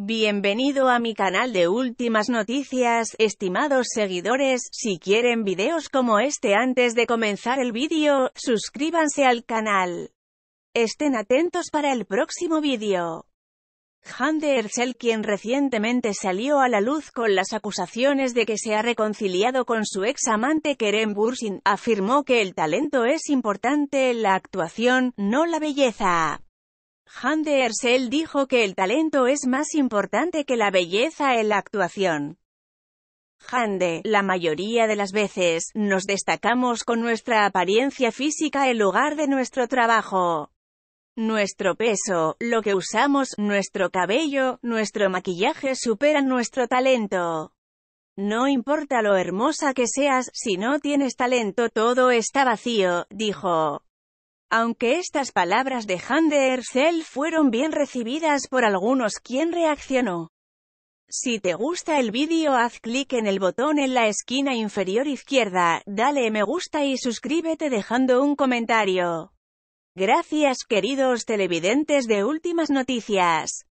Bienvenido a mi canal de últimas noticias, estimados seguidores, si quieren videos como este antes de comenzar el vídeo, suscríbanse al canal. Estén atentos para el próximo vídeo. Hande Erzel quien recientemente salió a la luz con las acusaciones de que se ha reconciliado con su ex amante Kerem Bursin, afirmó que el talento es importante en la actuación, no la belleza. Hande de Ersel dijo que el talento es más importante que la belleza en la actuación. Hande, la mayoría de las veces, nos destacamos con nuestra apariencia física en lugar de nuestro trabajo. Nuestro peso, lo que usamos, nuestro cabello, nuestro maquillaje superan nuestro talento. No importa lo hermosa que seas, si no tienes talento todo está vacío, dijo. Aunque estas palabras de Hande fueron bien recibidas por algunos quien reaccionó. Si te gusta el vídeo haz clic en el botón en la esquina inferior izquierda, dale me gusta y suscríbete dejando un comentario. Gracias queridos televidentes de Últimas Noticias.